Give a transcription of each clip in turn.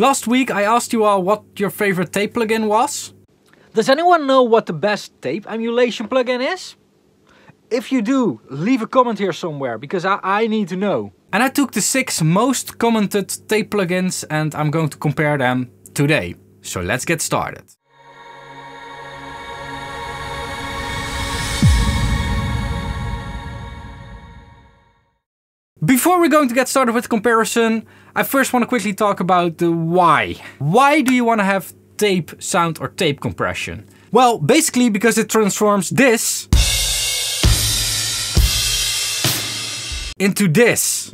Last week I asked you all uh, what your favorite tape plugin was. Does anyone know what the best tape emulation plugin is? If you do, leave a comment here somewhere, because I, I need to know. And I took the six most commented tape plugins and I'm going to compare them today. So let's get started. Before we're going to get started with comparison, I first want to quickly talk about the why. Why do you want to have tape sound or tape compression? Well, basically because it transforms this into this.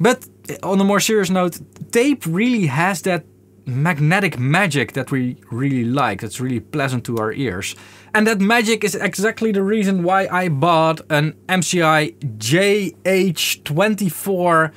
But eh, on a more serious note, tape really has that magnetic magic that we really like, that's really pleasant to our ears. And that magic is exactly the reason why I bought an MCI JH24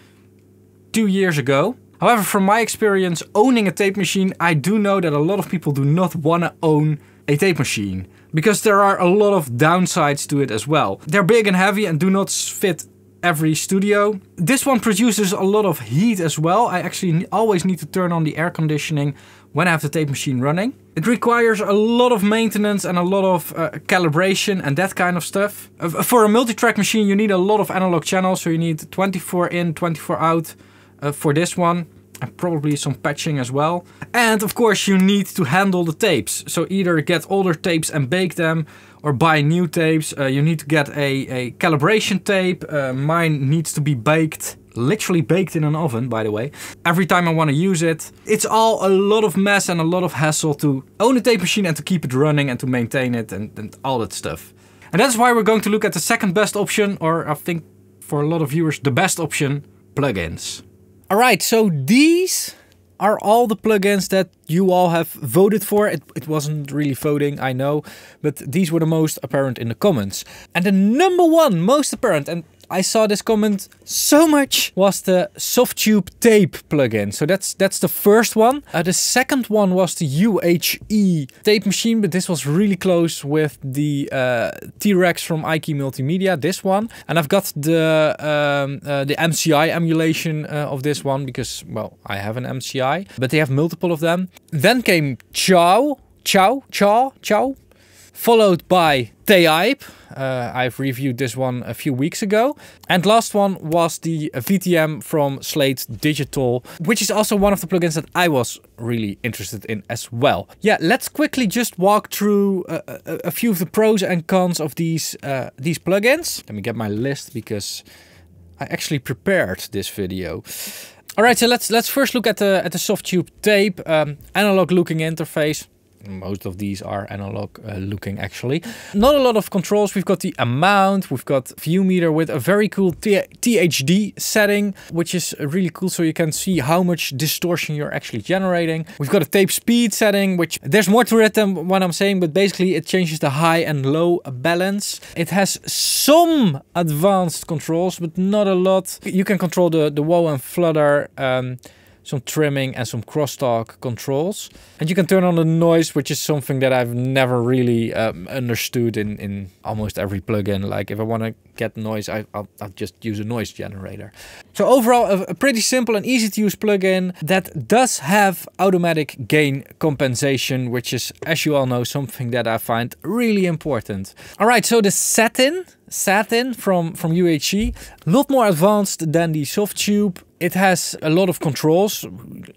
two years ago. However, from my experience owning a tape machine, I do know that a lot of people do not want to own a tape machine. Because there are a lot of downsides to it as well. They're big and heavy and do not fit every studio. This one produces a lot of heat as well. I actually always need to turn on the air conditioning when I have the tape machine running. It requires a lot of maintenance and a lot of uh, calibration and that kind of stuff. Uh, for a multi-track machine you need a lot of analog channels, so you need 24 in, 24 out uh, for this one. And probably some patching as well. And of course you need to handle the tapes. So either get older tapes and bake them or buy new tapes. Uh, you need to get a, a calibration tape. Uh, mine needs to be baked literally baked in an oven, by the way, every time I want to use it. It's all a lot of mess and a lot of hassle to own a tape machine and to keep it running and to maintain it and, and all that stuff. And that's why we're going to look at the second best option, or I think for a lot of viewers, the best option, plugins. All right, so these are all the plugins that you all have voted for. It, it, wasn't really voting, I know, but these were the most apparent in the comments. And the number one most apparent, and I saw this comment so much was the soft tube tape plugin. So that's that's the first one. Uh, the second one was the UHE tape machine, but this was really close with the uh, T-Rex from IKEA Multimedia, this one. And I've got the um, uh, the MCI emulation uh, of this one because, well, I have an MCI, but they have multiple of them. Then came Chow, Chow, Chow, Chow followed by Teipe. Uh, I've reviewed this one a few weeks ago. And last one was the VTM from Slate Digital, which is also one of the plugins that I was really interested in as well. Yeah, let's quickly just walk through a, uh, a, uh, a few of the pros and cons of these, uh, these plugins. Let me get my list because I actually prepared this video. All right, so let's let's first look at the at the SoftTube tape um, analog looking interface most of these are analog uh, looking actually. Not a lot of controls. We've got the amount, we've got view meter with a very cool THD setting, which is really cool. So you can see how much distortion you're actually generating. We've got a tape speed setting, which there's more to it than what I'm saying, but basically it changes the high and low balance. It has some advanced controls, but not a lot. You can control the, the wow and flutter. Um, some trimming and some crosstalk controls. And you can turn on the noise, which is something that I've never really um, understood in, in almost every plugin. Like if I want to get noise, I, i will just use a noise generator. So overall, a, a pretty simple and easy to use plugin that does have automatic gain compensation, which is, as you all know, something that I find really important. All right, so the setting satin from, from UHE, A lot more advanced than the soft tube. It has a lot of controls.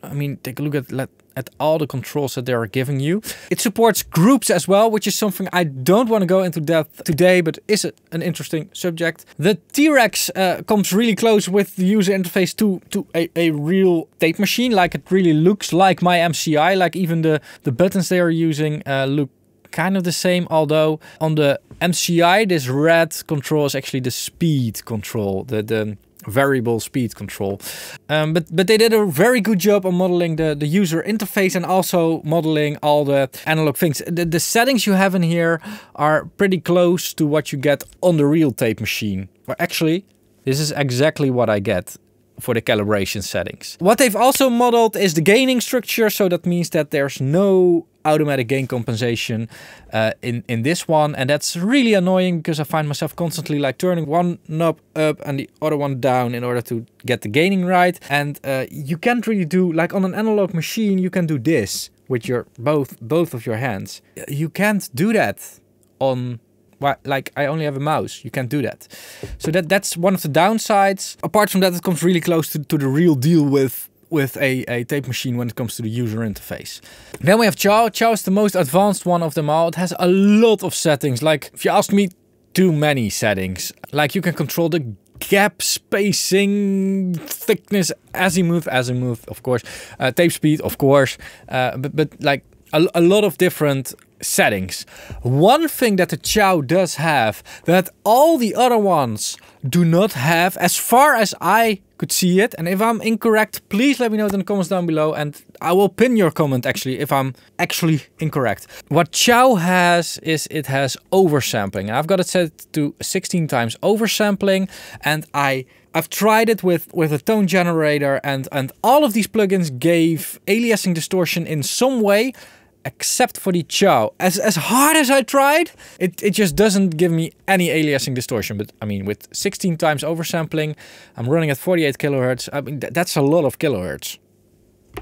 I mean, take a look at let, at all the controls that they are giving you. It supports groups as well, which is something I don't want to go into depth today, but is an interesting subject. The T-Rex uh, comes really close with the user interface to, to a, a real tape machine, like it really looks like my MCI, like even the, the buttons they are using uh, look kind of the same, although on the MCI, this red control is actually the speed control, the, the variable speed control. Um, but, but they did a very good job on modeling the, the user interface and also modeling all the analog things. The, the settings you have in here are pretty close to what you get on the real tape machine. Or actually, this is exactly what I get for the calibration settings. What they've also modeled is the gaining structure, so that means that there's no automatic gain compensation uh, in, in this one. And that's really annoying because I find myself constantly like turning one knob up and the other one down in order to get the gaining right. And uh, you can't really do, like on an analog machine, you can do this with your both both of your hands. You can't do that on like I only have a mouse. You can't do that. So that that's one of the downsides. Apart from that, it comes really close to, to the real deal with with a, a tape machine when it comes to the user interface. Then we have Chow. Chow is the most advanced one of them all. It has a lot of settings. Like, if you ask me, too many settings. Like, you can control the gap spacing, thickness, azimuth, azimuth, of course, uh, tape speed, of course, uh, but, but like a, a lot of different settings. One thing that the Chow does have that all the other ones do not have, as far as I could see it. And if I'm incorrect, please let me know in the comments down below and I will pin your comment actually if I'm actually incorrect. What Chow has is it has oversampling. I've got it set to 16 times oversampling and I I've tried it with, with a tone generator and, and all of these plugins gave aliasing distortion in some way except for the chow. As, as hard as I tried, it, it just doesn't give me any aliasing distortion. But I mean, with 16 times oversampling, I'm running at 48 kilohertz. I mean, th that's a lot of kilohertz.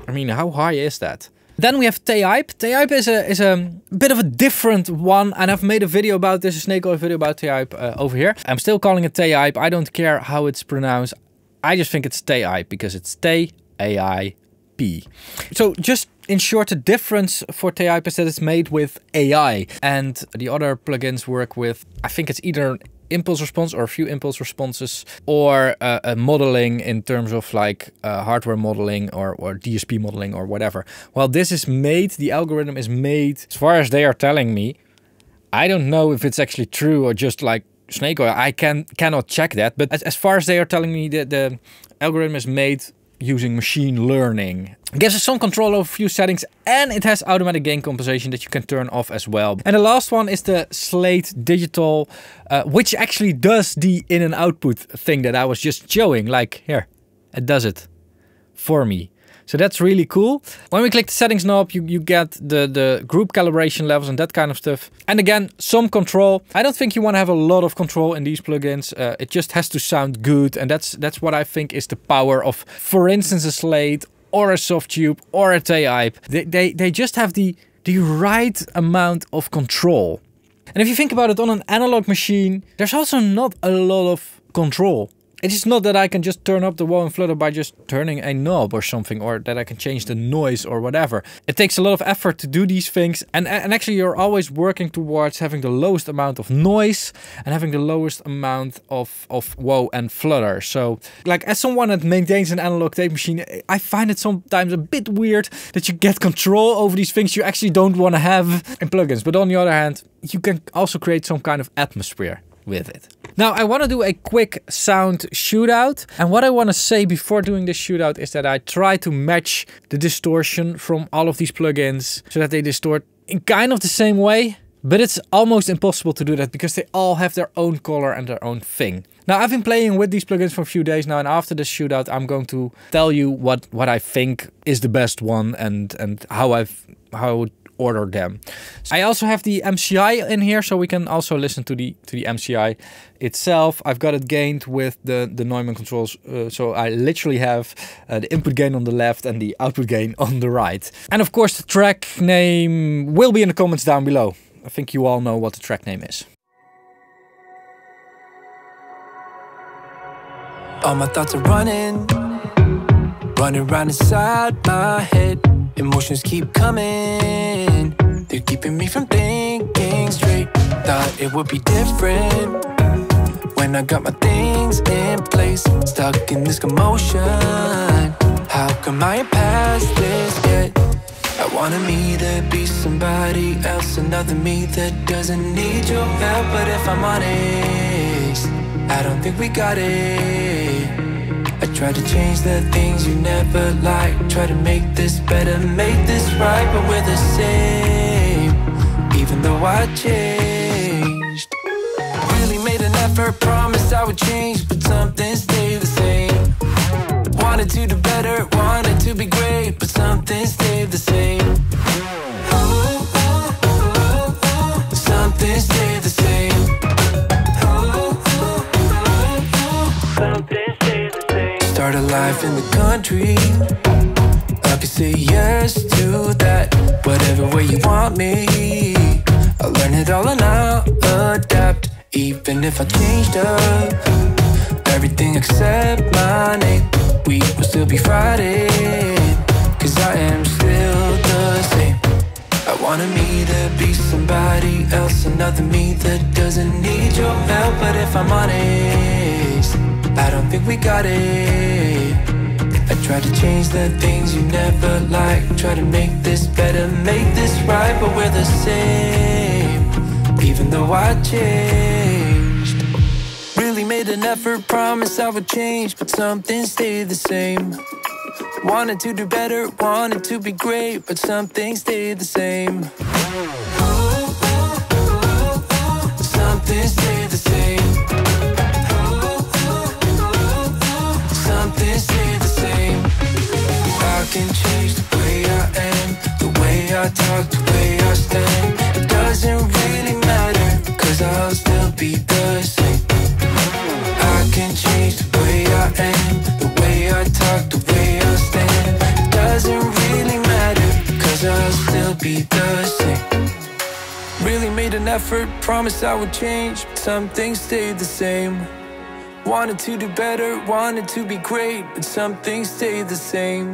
I mean, how high is that? Then we have T-Hype. is a, is a bit of a different one. And I've made a video about this, a snake oil video about t uh, over here. I'm still calling it t I don't care how it's pronounced. I just think it's t because it's T-A-I-P. So just in short, the difference for TI is that it's made with AI, and the other plugins work with, I think it's either impulse response or a few impulse responses or uh, a modeling in terms of like uh, hardware modeling or, or DSP modeling or whatever. While this is made, the algorithm is made, as far as they are telling me, I don't know if it's actually true or just like snake oil. I can cannot check that. But as, as far as they are telling me, the, the algorithm is made using machine learning. It gives us some control over few settings and it has automatic gain compensation that you can turn off as well. And the last one is the Slate Digital, uh, which actually does the in and output thing that I was just showing. Like here, it does it for me. So that's really cool. When we click the settings knob, you, you get the, the group calibration levels and that kind of stuff. And again, some control. I don't think you want to have a lot of control in these plugins. Uh, it just has to sound good. And that's, that's what I think is the power of, for instance, a Slate or a Softube or a T-Hype. They, they, they just have the, the right amount of control. And if you think about it on an analog machine, there's also not a lot of control. It is not that I can just turn up the wall in Flutter by just turning a knob or something, or that I can change the noise or whatever. It takes a lot of effort to do these things, and, and actually you're always working towards having the lowest amount of noise and having the lowest amount of, of WoW and Flutter. So, like, as someone that maintains an analog tape machine, I find it sometimes a bit weird that you get control over these things you actually don't want to have in plugins. But on the other hand, you can also create some kind of atmosphere with it. Now I want to do a quick sound shootout and what I want to say before doing this shootout is that I try to match the distortion from all of these plugins so that they distort in kind of the same way but it's almost impossible to do that because they all have their own color and their own thing. Now I've been playing with these plugins for a few days now and after this shootout I'm going to tell you what, what I think is the best one and, and how I've how order them. So I also have the MCI in here, so we can also listen to the to the MCI itself. I've got it gained with the, the Neumann controls, uh, so I literally have uh, the input gain on the left and the output gain on the right. And of course the track name will be in the comments down below. I think you all know what the track name is. All my thoughts are running, running round inside my head Emotions keep coming, they're keeping me from thinking straight. Thought it would be different when I got my things in place. Stuck in this commotion, how come I ain't past this yet? I wanna me to be somebody else, another me that doesn't need your help. But if I'm honest, I don't think we got it. Try to change the things you never liked Try to make this better, make this right But we're the same, even though I changed Really made an effort, promised I would change But something stayed the same Wanted to do better, wanted to be great But something stayed the same life in the country. I could say yes to that, whatever way you want me. I learn it all and I'll adapt, even if I changed up everything except my name. We will still be Friday, cause I am still the same. I wanted me to be somebody else, another me that doesn't need your help. But if I'm honest, I don't think we got it. Try to change the things you never liked Try to make this better, make this right But we're the same, even though I changed Really made an effort, promised I would change But something stayed the same Wanted to do better, wanted to be great But something stayed the same Something stayed the same can change the way I am, the way I talk, the way I stand. It doesn't really matter, cause I'll still be the same. I can change the way I am, the way I talk, the way I stand. It doesn't really matter, cause I'll still be the same. Really made an effort, promised I would change. Some things stayed the same. Wanted to do better, wanted to be great, but some things stay the same.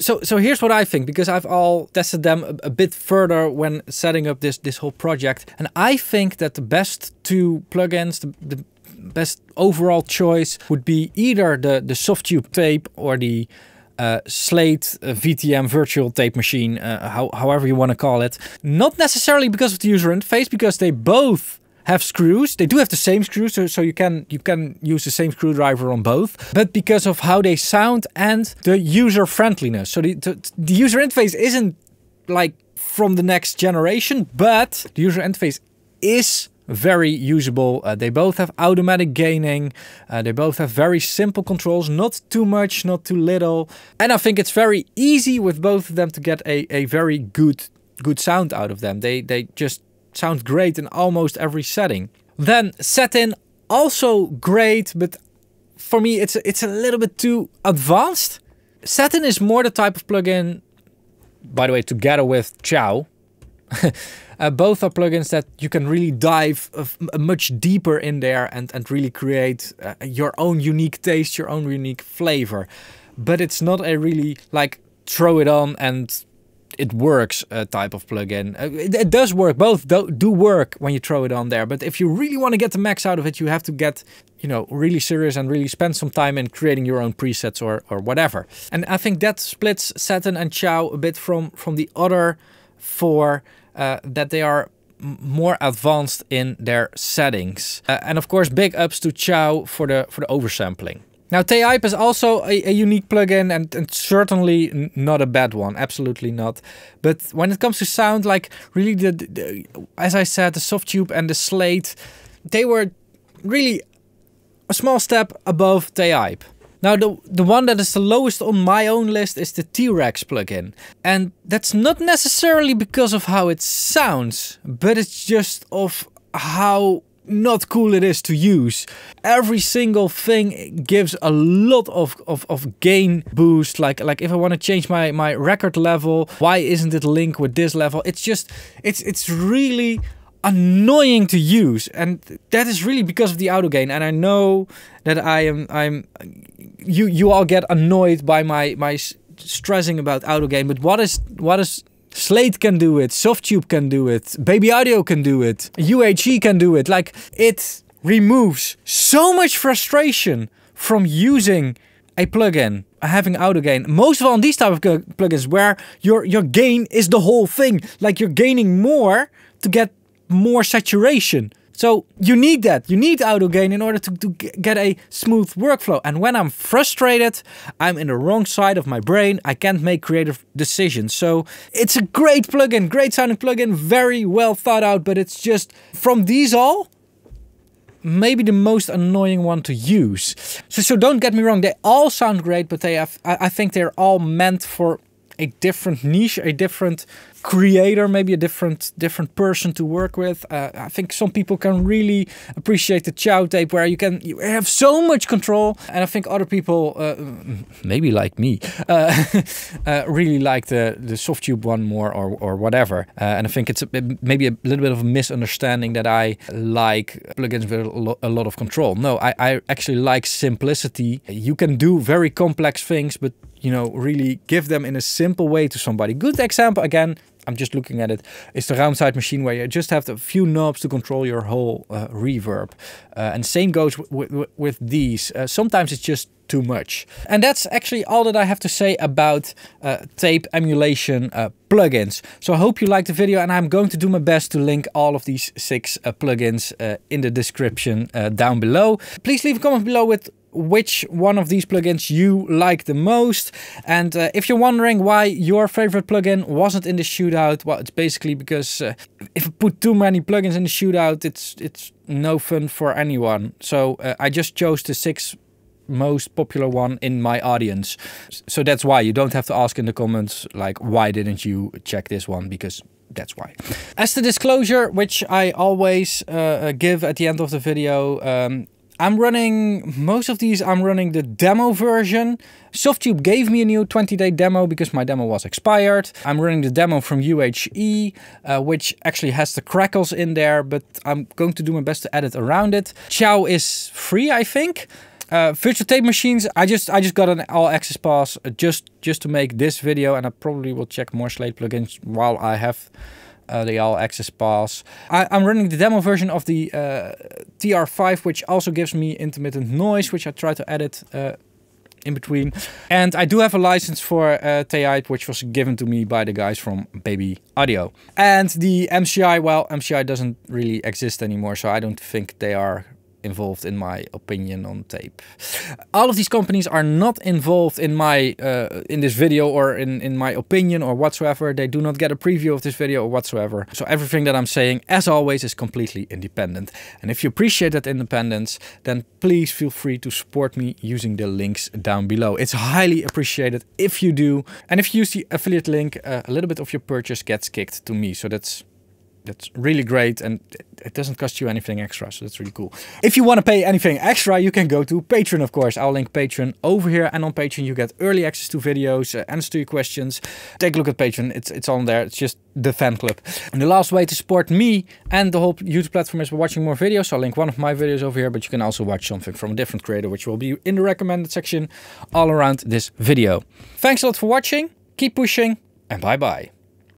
So, so here's what I think because I've all tested them a, a, bit further when setting up this this whole project, and I think that the best two plugins, the, the best overall choice would be either the the SoftTube tape or the uh, Slate uh, VTM virtual tape machine, uh, how, however you want to call it. Not necessarily because of the user interface, because they both have screws. They do have the same screws, so, so you can you can use the same screwdriver on both. But because of how they sound and the user friendliness, so the, the, the user interface isn't like from the next generation, but the user interface is very usable. Uh, they both have automatic gaining. Uh, they both have very simple controls, not too much, not too little. And I think it's very easy with both of them to get a, a very good good sound out of them. They they just Sounds great in almost every setting. Then set-in, also great, but for me it's it's a little bit too advanced. Satin is more the type of plugin, by the way, together with Chow. uh, both are plugins that you can really dive much deeper in there and, and really create uh, your own unique taste, your own unique flavor. But it's not a really like throw it on and it works uh, type of plugin. Uh, it, it, does work. Both do, do, work when you throw it on there. But if you really want to get the max out of it, you have to get you know really serious and really spend some time in creating your own presets or or whatever. And I think that splits Saturn and Chow a bit from from the other four uh, that they are more advanced in their settings. Uh, and of course, big ups to Chow for the for the oversampling. Now, TIpe is also a, a unique plugin and, and certainly not a bad one, absolutely not. But when it comes to sound, like really, the, the as I said, the SoftTube and the Slate, they were really a small step above TIpe. Now, the, the one that is the lowest on my own list is the T-Rex plugin. And that's not necessarily because of how it sounds, but it's just of how not cool it is to use. Every single thing gives a lot of, of, of gain boost. Like like if I want to change my, my record level, why isn't it linked with this level? It's just it's it's really annoying to use and that is really because of the auto gain and i know that i am i'm you you all get annoyed by my my stressing about auto gain but what is what is Slate can do it, Softube can do it, Baby Audio can do it, UHE can do it. Like it removes so much frustration from using a plugin, uh, having auto gain. Most of all on these type of plugins where your your gain is the whole thing. Like you're gaining more to get more saturation. So you need that. You need auto gain in order to, to get a smooth workflow. And when I'm frustrated, I'm in the wrong side of my brain. I can't make creative decisions. So it's a great plugin, great sounding plugin, very well thought out, but it's just from these all, maybe the most annoying one to use. So, so don't get me wrong, they all sound great, but they have, I, I think they're all meant for a different niche, a different creator, maybe a different different person to work with. Uh, I think some people can really appreciate the Chow tape where you can you have so much control, and I think other people, uh, maybe like me, uh, uh, really like the the soft tube one more or or whatever. Uh, and I think it's a, maybe a little bit of a misunderstanding that I like plugins with a, lo a lot of control. No, I, I actually like simplicity. You can do very complex things, but you know, really give them in a simple way to somebody. Good example, again, I'm just looking at it. It's the round side machine where you just have a few knobs to control your whole uh, reverb. Uh, and same goes with these. Uh, sometimes it's just too much. And that's actually all that I have to say about uh, tape emulation uh, plugins. So I hope you liked the video and I'm going to do my best to link all of these six uh, plugins in the description down below. Please leave a comment below with which one of these plugins you like the most. And uh, if you're wondering why your favorite plugin wasn't in the shootout, well, it's basically because uh, if you put too many plugins in the shootout, it's it's no fun for anyone. So uh, I just chose the six most popular one in my audience. So that's why you don't have to ask in the comments, like, why didn't you check this one? Because that's why. As the disclosure, which I always uh, uh give at the end of the video, um, I'm running most of these, I'm running the demo version. Softube gave me a new 20 day demo because my demo was expired. I'm running the demo from UHE, uh, which actually has the crackles in there, but I'm going to do my best to edit around it. Chow is free, I think. Uh, virtual tape machines. I just I just got an all access pass just just to make this video, and I probably will check more Slate plugins while I have uh, the all access pass. I, am running the demo version of the uh, TR5, which also gives me intermittent noise, which I try to edit uh, in between. And I do have a license for uh, Teite, which was given to me by the guys from Baby Audio. And the MCI, well, MCI doesn't really exist anymore, so I don't think they are involved in my opinion on tape. All of these companies are not involved in my uh, in this video or in, in my opinion or whatsoever. They do not get a preview of this video or whatsoever. So everything that I'm saying, as always, is completely independent. And if you appreciate that independence, then please feel free to support me using the links down below. It's highly appreciated if you do. And if you use the affiliate link, uh, a little bit of your purchase gets kicked to me. So that's that's really great and it doesn't cost you anything extra so that's really cool if you want to pay anything extra you can go to patreon of course i'll link patreon over here and on patreon you get early access to videos uh, answers to your questions take a look at patreon it's it's on there it's just the fan club and the last way to support me and the whole youtube platform is by watching more videos so i'll link one of my videos over here but you can also watch something from a different creator which will be in the recommended section all around this video thanks a lot for watching keep pushing and bye bye